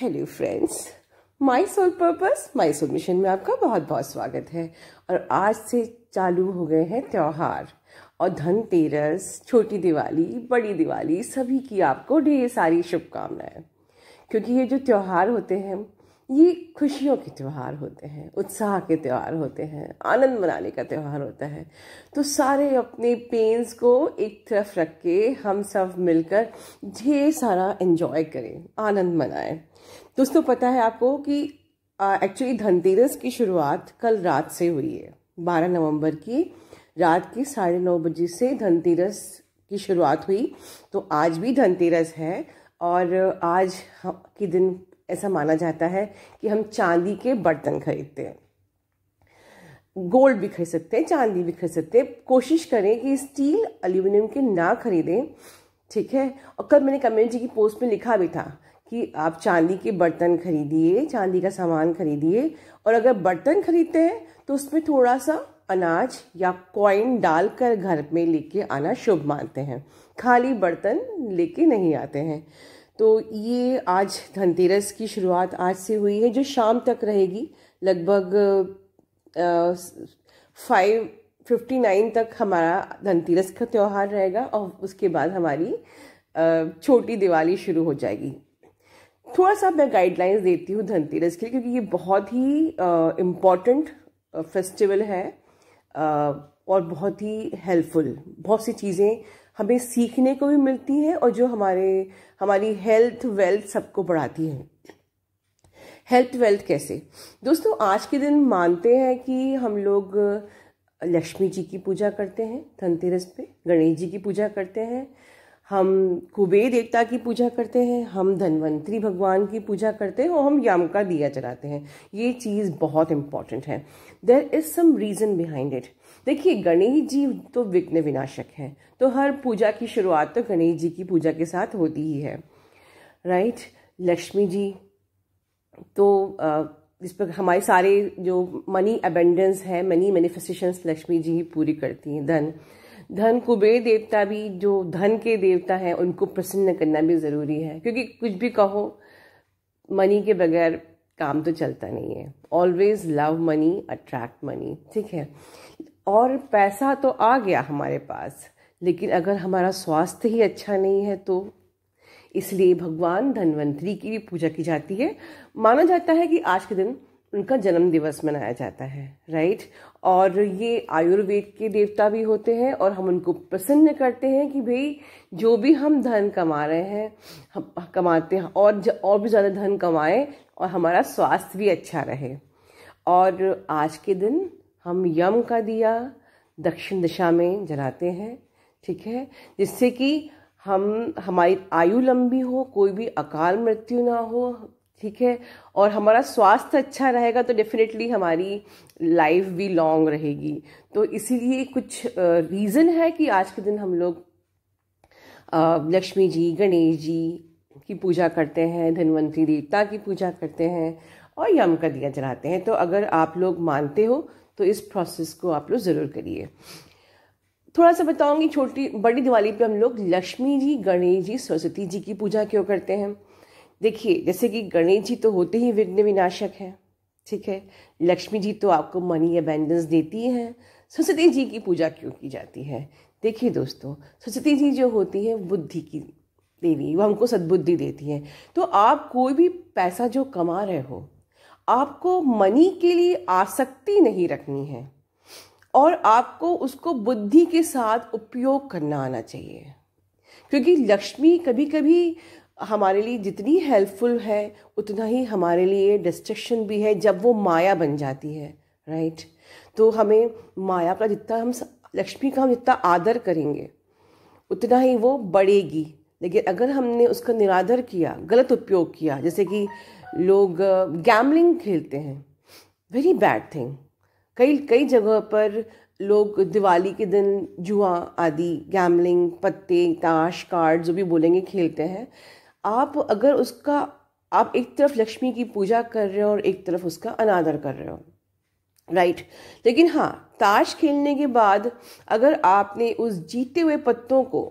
Hello friends my soul purpose my soul mission में आपका बहुत बहुत स्वागत है और आज से चालू हो गए हैं त्यौहार और धनतेरस छोटी दिवाली बड़ी दिवाली सभी की आपको ढेर सारी शुभकामनाएं क्योंकि ये जो त्यौहार होते हैं ये खुशियों के त्यौहार होते हैं उत्साह के त्यौहार होते हैं आनंद मनाने का त्यौहार होता है तो सारे अपने पेन्स को एक तरफ रख के हम सब मिलकर ढेर सारा एन्जॉय करें आनंद मनाएं दोस्तों पता है आपको कि एक्चुअली धनतेरस की शुरुआत कल रात से हुई है बारह नवंबर की रात के साढ़े नौ बजे से धनतेरस की शुरुआत हुई तो आज भी धनतेरस है और आज के दिन ऐसा माना जाता है कि हम चांदी के बर्तन खरीदते हैं गोल्ड भी खरीद सकते हैं चांदी भी खरीद सकते हैं कोशिश करें कि स्टील एल्यूमिनियम के ना खरीदें ठीक है और कल मैंने जी की पोस्ट में लिखा भी था कि आप चांदी के बर्तन खरीदिए चांदी का सामान खरीदिए और अगर बर्तन खरीदते हैं तो उसमें थोड़ा सा अनाज या कॉइन डालकर घर में लेके आना शुभ मानते हैं खाली बर्तन लेके नहीं आते हैं तो ये आज धनतेरस की शुरुआत आज से हुई है जो शाम तक रहेगी लगभग फाइव फिफ्टी नाइन तक हमारा धनतेरस का त्यौहार रहेगा और उसके बाद हमारी छोटी दिवाली शुरू हो जाएगी थोड़ा सा मैं गाइडलाइंस देती हूँ धनतेरस के लिए क्योंकि ये बहुत ही इम्पॉर्टेंट फेस्टिवल है और बहुत ही हेल्पफुल बहुत सी चीज़ें हमें सीखने को भी मिलती है और जो हमारे हमारी हेल्थ वेल्थ सबको बढ़ाती है हेल्थ वेल्थ कैसे दोस्तों आज के दिन मानते हैं कि हम लोग लक्ष्मी जी की पूजा करते हैं धनतेरस पे गणेश जी की पूजा करते हैं हम कुबेर देवता की पूजा करते हैं हम धनवंतरी भगवान की पूजा करते हैं और हम यम का दिया जलाते हैं ये चीज़ बहुत इंपॉर्टेंट है there is some reason behind it देखिए गणेश जी तो विघ्न विनाशक हैं तो हर पूजा की शुरुआत तो गणेश जी की पूजा के साथ होती ही है राइट लक्ष्मी जी तो इस पर हमारे सारे जो मनी अबेंडेंस है मनी मैनिफेस्टेशंस लक्ष्मी जी ही पूरी करती हैं धन धन कुबेर देवता भी जो धन के देवता हैं उनको प्रसन्न करना भी ज़रूरी है क्योंकि कुछ भी कहो मनी के बगैर काम तो चलता नहीं है always love money attract money ठीक है और पैसा तो आ गया हमारे पास लेकिन अगर हमारा स्वास्थ्य ही अच्छा नहीं है तो इसलिए भगवान धनवंतरी की भी पूजा की जाती है माना जाता है कि आज के दिन उनका जन्म दिवस मनाया जाता है राइट और ये आयुर्वेद के देवता भी होते हैं और हम उनको प्रसन्न करते हैं कि भाई जो भी हम धन कमा रहे हैं हम कमाते हैं और ज, और भी ज़्यादा धन कमाएं और हमारा स्वास्थ्य भी अच्छा रहे और आज के दिन हम यम का दिया दक्षिण दिशा में जलाते हैं ठीक है जिससे कि हम हमारी आयु लंबी हो कोई भी अकाल मृत्यु ना हो ठीक है और हमारा स्वास्थ्य अच्छा रहेगा तो डेफिनेटली हमारी लाइफ भी लॉन्ग रहेगी तो इसीलिए कुछ रीज़न है कि आज के दिन हम लोग लक्ष्मी जी गणेश जी की पूजा करते हैं धनवंतरी देवता की पूजा करते हैं और यम का दिया जलाते हैं तो अगर आप लोग मानते हो तो इस प्रोसेस को आप लोग ज़रूर करिए थोड़ा सा बताऊंगी छोटी बड़ी दिवाली पे हम लोग लक्ष्मी जी गणेश जी सरस्वती जी की पूजा क्यों करते हैं देखिए जैसे कि गणेश जी तो होते ही विघ्न विनाशक हैं ठीक है लक्ष्मी जी तो आपको मनी अबेंडेंस देती हैं सरस्वती जी की पूजा क्यों की जाती है देखिए दोस्तों सरस्वती जी जो होती हैं बुद्धि की देवी वो हमको सद्बुद्धि देती हैं तो आप कोई भी पैसा जो कमा रहे हो आपको मनी के लिए आसक्ति नहीं रखनी है और आपको उसको बुद्धि के साथ उपयोग करना आना चाहिए क्योंकि लक्ष्मी कभी कभी हमारे लिए जितनी हेल्पफुल है उतना ही हमारे लिए डिस्ट्रक्शन भी है जब वो माया बन जाती है राइट right? तो हमें माया का जितना हम लक्ष्मी का हम जितना आदर करेंगे उतना ही वो बढ़ेगी लेकिन अगर हमने उसका निरादर किया गलत उपयोग किया जैसे कि लोग गैमलिंग खेलते हैं वेरी बैड थिंग कई कई जगह पर लोग दिवाली के दिन जुआ आदि गैमलिंग पत्ते ताश कार्ड जो भी बोलेंगे खेलते हैं आप अगर उसका आप एक तरफ लक्ष्मी की पूजा कर रहे हो और एक तरफ उसका अनादर कर रहे हो राइट right. लेकिन हाँ ताश खेलने के बाद अगर आपने उस जीते हुए पत्तों को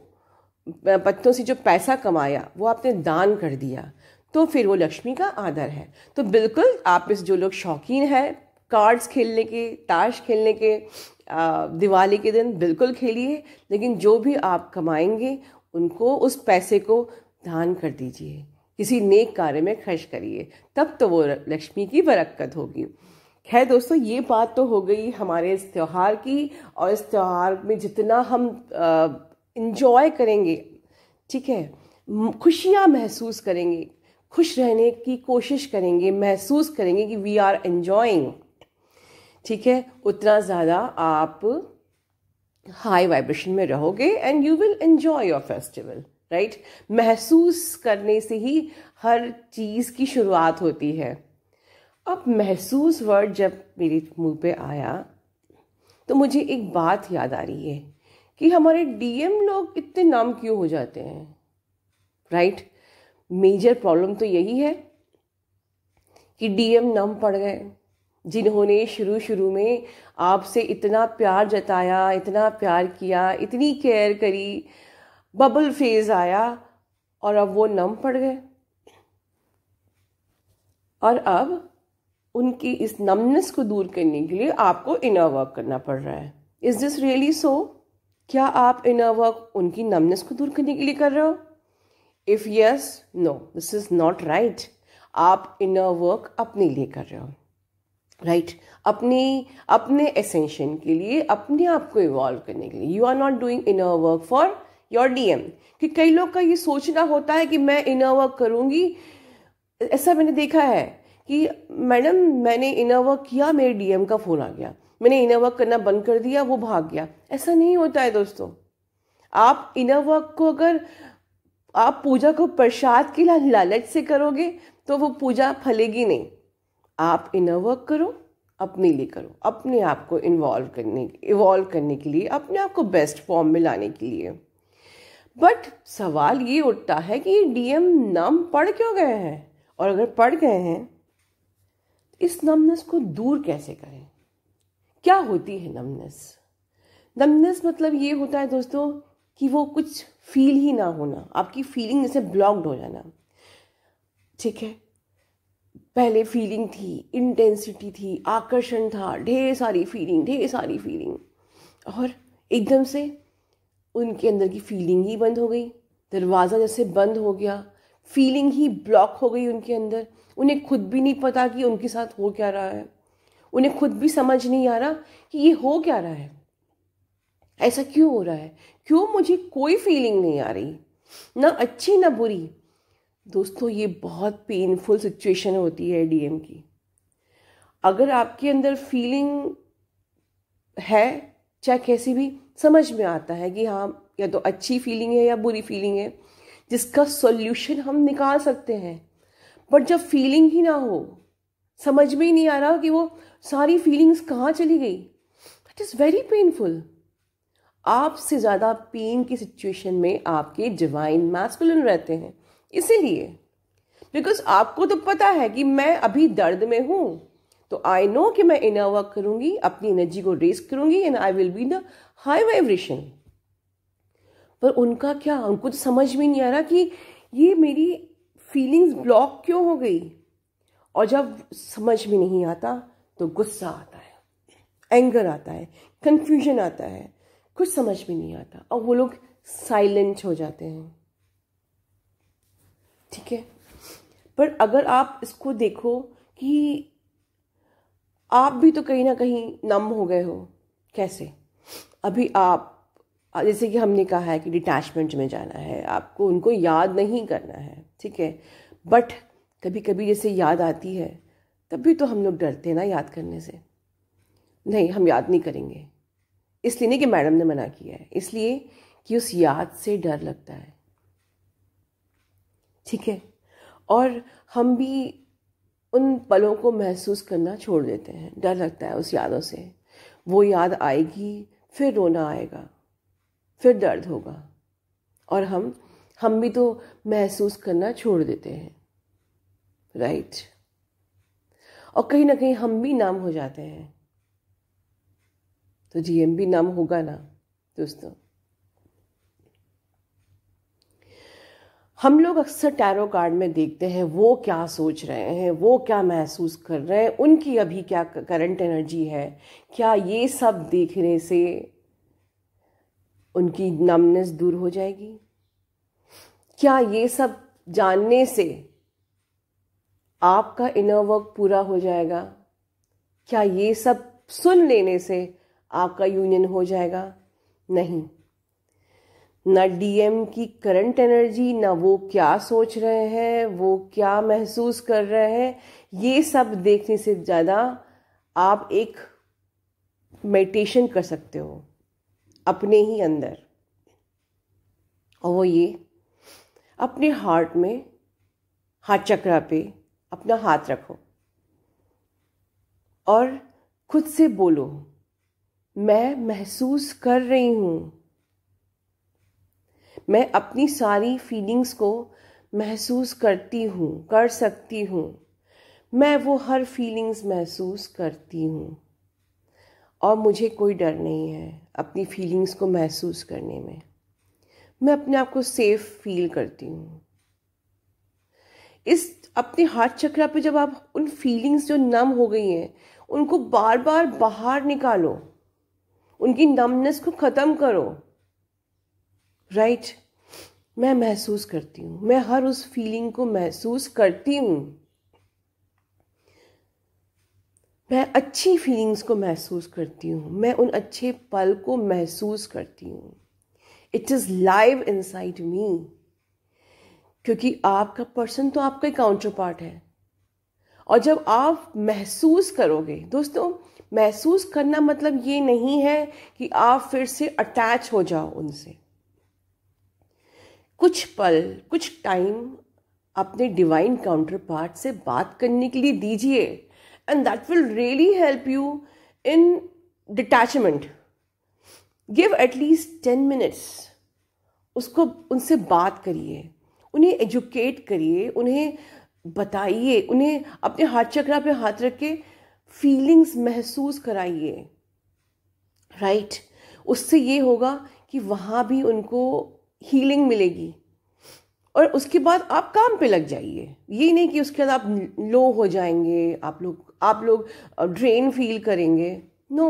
पत्तों से जो पैसा कमाया वो आपने दान कर दिया तो फिर वो लक्ष्मी का आदर है तो बिल्कुल आप इस जो लोग शौकीन हैं कार्ड्स खेलने के ताश खेलने के दिवाली के दिन बिल्कुल खेलिए लेकिन जो भी आप कमाएंगे उनको उस पैसे को दान कर दीजिए किसी नेक कार्य में खर्च करिए तब तो वो लक्ष्मी की बरक्कत होगी खैर दोस्तों ये बात तो हो गई हमारे इस त्यौहार की और इस त्यौहार में जितना हम इन्जॉय करेंगे ठीक है खुशियाँ महसूस करेंगे खुश रहने की कोशिश करेंगे महसूस करेंगे कि वी आर एन्जॉइंग ठीक है उतना ज़्यादा आप हाई वाइब्रेशन में रहोगे and you will enjoy your festival right right? महसूस करने से ही हर चीज़ की शुरुआत होती है अब महसूस वर्ड जब मेरे मुंह पे आया तो मुझे एक बात याद आ रही है कि हमारे डीएम लोग इतने नाम क्यों हो जाते हैं राइट मेजर प्रॉब्लम तो यही है कि डीएम नम पड़ गए जिन्होंने शुरू शुरू में आपसे इतना प्यार जताया इतना प्यार किया इतनी केयर करी बबल फेज आया और अब वो नम पड़ गए और अब उनकी इस नमनेस को दूर करने के लिए आपको इनर वर्क करना पड़ रहा है इज दिस रियली सो क्या आप इनर वर्क उनकी नमनेस को दूर करने के लिए कर रहे हो if yes no this is not right आप इनर वर्क अपने लिए कर रहे हो राइट right? अपने अपने एसेंशन के लिए अपने आप को इवॉल्व करने के लिए you are not doing inner work for your DM कि कई लोग का ये सोचना होता है कि मैं इनर वर्क करूँगी ऐसा मैंने देखा है कि मैडम मैंने इनर वर्क किया मेरे डीएम का फ़ोन आ गया मैंने इनर वर्क करना बंद कर दिया वो भाग गया ऐसा नहीं होता है दोस्तों आप इनर वर्क को अगर आप पूजा को प्रसाद की लालच से करोगे तो वो पूजा फलेगी नहीं आप इनर वर्क करो अपने लिए करो अपने आप को इन्वॉल्व करने इवॉल्व करने के लिए अपने आप को बेस्ट फॉर्म में लाने के लिए बट सवाल ये उठता है कि डीएम नाम पढ़ क्यों गए हैं और अगर पढ़ गए हैं इस नमनेस को दूर कैसे करें क्या होती है नमनेस नमनेस मतलब ये होता है दोस्तों कि वो कुछ फील ही ना होना आपकी फीलिंग जैसे ब्लॉक्ड हो जाना ठीक है पहले फीलिंग थी इंटेंसिटी थी आकर्षण था ढेर सारी फीलिंग ढेर सारी फीलिंग और एकदम से उनके अंदर की फीलिंग ही बंद हो गई दरवाज़ा जैसे बंद हो गया फीलिंग ही ब्लॉक हो गई उनके अंदर उन्हें खुद भी नहीं पता कि उनके साथ हो क्या रहा है उन्हें खुद भी समझ नहीं आ रहा कि ये हो क्या रहा है ऐसा क्यों हो रहा है क्यों मुझे कोई फीलिंग नहीं आ रही ना अच्छी ना बुरी दोस्तों ये बहुत पेनफुल सिचुएशन होती है डीएम की अगर आपके अंदर फीलिंग है चाहे कैसी भी समझ में आता है कि हाँ या तो अच्छी फीलिंग है या बुरी फीलिंग है जिसका सॉल्यूशन हम निकाल सकते हैं बट जब फीलिंग ही ना हो समझ में ही नहीं आ रहा कि वो सारी फीलिंग्स कहाँ चली गई दट इज़ वेरी पेनफुल आपसे ज़्यादा पेन की सिचुएशन में आपके डिवाइन मैस्कुलिन रहते हैं इसीलिए बिकॉज आपको तो पता है कि मैं अभी दर्द में हूँ तो आई नो कि मैं इनर वर्क करूंगी अपनी एनर्जी को रेस करूंगी and I will be the high vibration पर उनका क्या उनको तो समझ में नहीं आ रहा कि ये मेरी फीलिंग्स ब्लॉक क्यों हो गई और जब समझ में नहीं आता तो गुस्सा आता है एंगर आता है कंफ्यूजन आता है कुछ समझ में नहीं आता और वो लोग साइलेंट हो जाते हैं ठीक है पर अगर आप इसको देखो कि आप भी तो कहीं ना कहीं नम हो गए हो कैसे अभी आप जैसे कि हमने कहा है कि डिटैचमेंट में जाना है आपको उनको याद नहीं करना है ठीक है बट कभी कभी जैसे याद आती है तब भी तो हम लोग डरते हैं ना याद करने से नहीं हम याद नहीं करेंगे इसलिए नहीं कि मैडम ने मना किया है इसलिए कि उस याद से डर लगता है ठीक है और हम भी उन पलों को महसूस करना छोड़ देते हैं डर लगता है उस यादों से वो याद आएगी फिर रोना आएगा फिर दर्द होगा और हम हम भी तो महसूस करना छोड़ देते हैं राइट और कहीं ना कहीं हम भी नाम हो जाते हैं तो जीएम भी नाम होगा ना दोस्तों हम लोग अक्सर टैरो कार्ड में देखते हैं वो क्या सोच रहे हैं वो क्या महसूस कर रहे हैं उनकी अभी क्या करंट एनर्जी है क्या ये सब देखने से उनकी नमनेस दूर हो जाएगी क्या ये सब जानने से आपका इनर वर्क पूरा हो जाएगा क्या ये सब सुन लेने से आपका यूनियन हो जाएगा नहीं ना डीएम की करंट एनर्जी ना वो क्या सोच रहे हैं वो क्या महसूस कर रहे हैं ये सब देखने से ज़्यादा आप एक मेडिटेशन कर सकते हो अपने ही अंदर और वो ये अपने हार्ट में हाथ चक्रा पे अपना हाथ रखो और खुद से बोलो मैं महसूस कर रही हूँ मैं अपनी सारी फीलिंग्स को महसूस करती हूँ कर सकती हूँ मैं वो हर फीलिंग्स महसूस करती हूँ और मुझे कोई डर नहीं है अपनी फीलिंग्स को महसूस करने में मैं अपने आप को सेफ फील करती हूँ इस अपने हाथ चक्रा पे जब आप उन फीलिंग्स जो नम हो गई हैं उनको बार बार बाहर निकालो उनकी नमनेस को ख़त्म करो राइट मैं महसूस करती हूँ मैं हर उस फीलिंग को महसूस करती हूँ मैं अच्छी फीलिंग्स को महसूस करती हूँ मैं उन अच्छे पल को महसूस करती हूँ it is live inside me क्योंकि आपका पर्सन तो आपका ही काउंटर पार्ट है और जब आप महसूस करोगे दोस्तों महसूस करना मतलब ये नहीं है कि आप फिर से अटैच हो जाओ उनसे कुछ पल कुछ टाइम अपने डिवाइन काउंटर पार्ट से बात करने के लिए दीजिए and that will really help you in detachment give at least ten minutes उसको उनसे बात करिए उन्हें एजुकेट करिए उन्हें बताइए उन्हें अपने हाथ चक्रा पे हाथ रख के फीलिंग्स महसूस कराइए राइट right? उससे ये होगा कि वहाँ भी उनको हीलिंग मिलेगी और उसके बाद आप काम पे लग जाइए ये नहीं कि उसके बाद आप लो हो जाएंगे आप लोग आप लोग ड्रेन फील करेंगे नो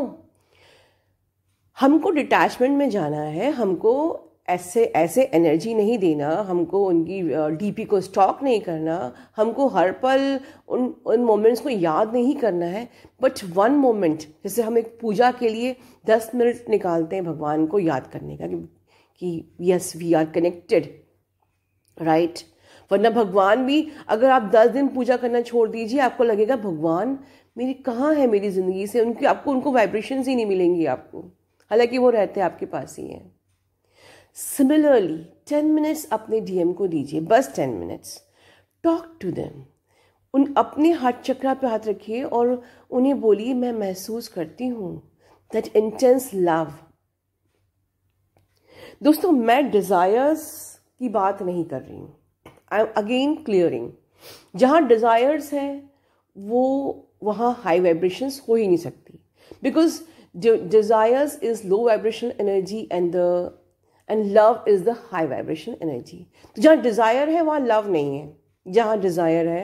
हमको डिटैचमेंट में जाना है हमको ऐसे ऐसे एनर्जी नहीं देना हमको उनकी डीपी को स्टॉक नहीं करना हमको हर पल उन उन मोमेंट्स को याद नहीं करना है बट वन मोमेंट जैसे हम एक पूजा के लिए दस मिनट निकालते हैं भगवान को याद करने का कि कि yes we are connected right वरना भगवान भी अगर आप दस दिन पूजा करना छोड़ दीजिए आपको लगेगा भगवान मेरी कहाँ है मेरी ज़िंदगी से उनकी आपको उनको वाइब्रेशन ही नहीं मिलेंगी आपको हालांकि वो रहते हैं आपके पास ही हैं सिमिलरली टेन मिनट्स अपने डीएम को दीजिए बस ten minutes talk to them उन अपने हाथ चक्रा पे हाथ रखिए और उन्हें बोलिए मैं महसूस करती हूँ दैट इंटेंस लव दोस्तों मैं डिज़ायर्स की बात नहीं कर रही हूँ आई एम अगेन क्लियरिंग जहाँ डिज़ायर्स है वो वहाँ हाई वाइब्रेशंस हो ही नहीं सकती because desires is low vibration energy and the and love is the high vibration energy तो जहाँ डिज़ायर है वहाँ लव नहीं है जहाँ डिज़ायर है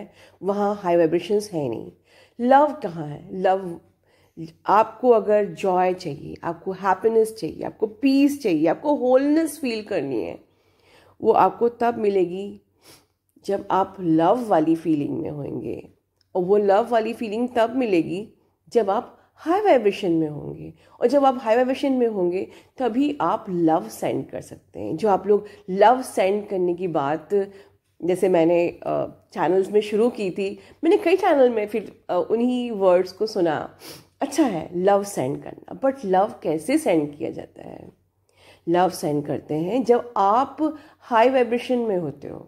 वहाँ हाई वाइब्रेशंस है नहीं लव कहाँ है लव आपको अगर जॉय चाहिए आपको हैप्पीनेस चाहिए आपको पीस चाहिए आपको होलनेस फील करनी है वो आपको तब मिलेगी जब आप लव वाली फीलिंग में होंगे और वो लव वाली फीलिंग तब मिलेगी जब आप हाई वाइब्रेशन में होंगे और जब आप हाई वाइब्रेशन में होंगे तभी आप लव सेंड कर सकते हैं जो आप लोग लव सेंड करने की बात जैसे मैंने चैनल्स में शुरू की थी मैंने कई चैनल में फिर उन्हीं वर्ड्स को सुना अच्छा है लव सेंड करना बट लव कैसे सेंड किया जाता है लव सेंड करते हैं जब आप हाई वाइब्रेशन में होते हो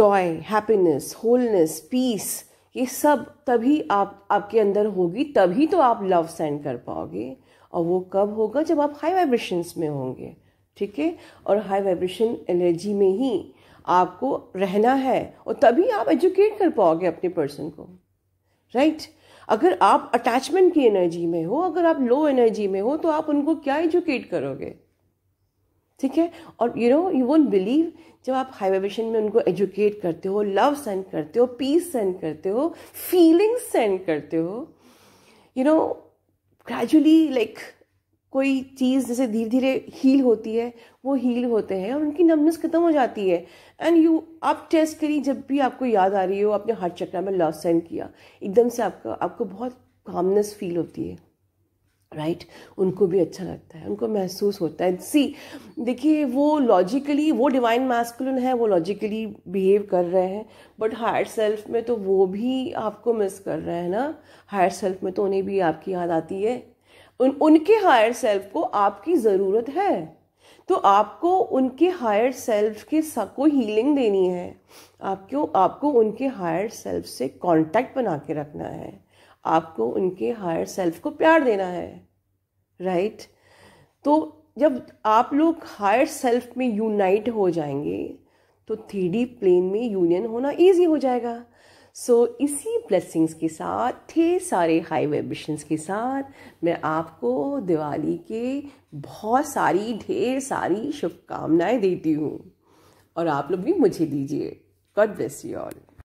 जॉय हैप्पीनेस होलनेस पीस ये सब तभी आप आपके अंदर होगी तभी तो आप लव सेंड कर पाओगे और वो कब होगा जब आप हाई वाइब्रेशंस में होंगे ठीक है और हाई वाइब्रेशन एनर्जी में ही आपको रहना है और तभी आप एजुकेट कर पाओगे अपने पर्सन को राइट अगर आप अटैचमेंट की एनर्जी में हो अगर आप लो एनर्जी में हो तो आप उनको क्या एजुकेट करोगे ठीक है और you know you won't believe जब आप हाई वाइब्रेशन में उनको एजुकेट करते हो लव सेंड करते हो पीस सेंड करते हो फीलिंग्स सेंड करते हो यू नो ग्रेजुअली लाइक कोई चीज़ जैसे धीरे धीरे हील होती है वो हील होते हैं और उनकी नमनेस खत्म हो जाती है एंड यू आप टेस्ट करिए जब भी आपको याद आ रही हो आपने हार्ट चक्रा में लॉस सेंड किया एकदम से आपका आपको बहुत कामनेस फील होती है राइट right? उनको भी अच्छा लगता है उनको महसूस होता है सी देखिए वो लॉजिकली वो डिवाइन मैस्कुलन है वो लॉजिकली बिहेव कर रहे हैं बट हायर सेल्फ में तो वो भी आपको मिस कर रहे हैं ना हायर सेल्फ में तो उन्हें भी आपकी याद आती है उन उनके हायर सेल्फ को आपकी ज़रूरत है तो आपको उनके हायर सेल्फ के सबको हीलिंग देनी है आपको आपको उनके हायर सेल्फ से कांटेक्ट बना के रखना है आपको उनके हायर सेल्फ को प्यार देना है राइट तो जब आप लोग हायर सेल्फ में यूनाइट हो जाएंगे तो थ्री प्लेन में यूनियन होना ईजी हो जाएगा सो so, इसी ब्लेसिंग्स के साथ ढेर सारे हाई वाइब्रेशंस के साथ मैं आपको दिवाली के बहुत सारी ढेर सारी शुभकामनाएं देती हूँ और आप लोग भी मुझे दीजिए गॉड ब्लेस यू ऑल